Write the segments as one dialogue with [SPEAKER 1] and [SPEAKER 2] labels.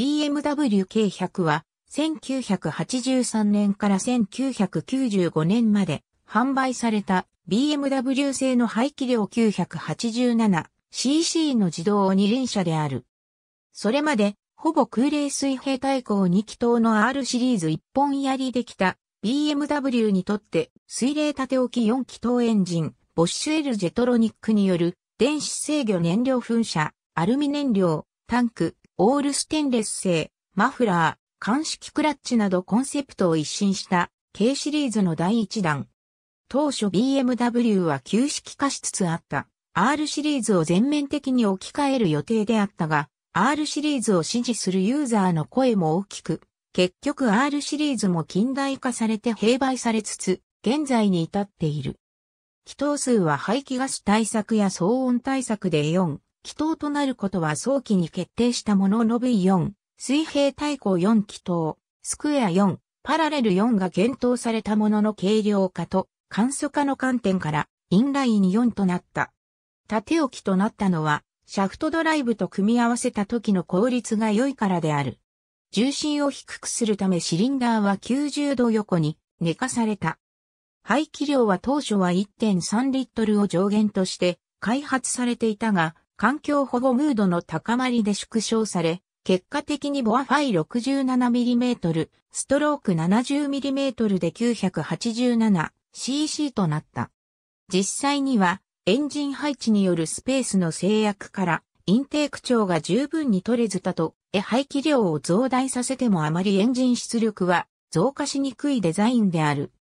[SPEAKER 1] BMW K100 は1983年から1995年まで販売された BMW 製の排気量 987cc の自動二輪車である。それまでほぼ空冷水平対向2気筒の R シリーズ一本槍できた BMW にとって水冷縦置き4気筒エンジン、ボッシュエルジェトロニックによる電子制御燃料噴射、アルミ燃料、タンク、オールステンレス製、マフラー、鑑識クラッチなどコンセプトを一新した K シリーズの第1弾。当初 BMW は旧式化しつつあった R シリーズを全面的に置き換える予定であったが、R シリーズを支持するユーザーの声も大きく、結局 R シリーズも近代化されて併売されつつ、現在に至っている。気筒数は排気ガス対策や騒音対策で4、気筒となることは早期に決定したものの V4、水平対向4気筒、スクエア4、パラレル4が検討されたものの軽量化と簡素化の観点からインライン4となった。縦置きとなったのは、シャフトドライブと組み合わせた時の効率が良いからである。重心を低くするためシリンダーは90度横に寝かされた。排気量は当初は1.3リットルを上限として開発されていたが、環境保護ムードの高まりで縮小され、結果的にボアファイ 67mm、ストローク 70mm で 987cc となった。実際には、エンジン配置によるスペースの制約から、インテーク長が十分に取れずたと、え排気量を増大させてもあまりエンジン出力は増加しにくいデザインである。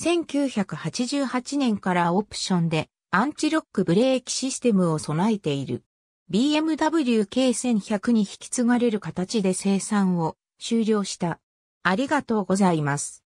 [SPEAKER 1] 1988年からオプションでアンチロックブレーキシステムを備えている。BMW K1100 に引き継がれる形で生産を終了した。ありがとうございます。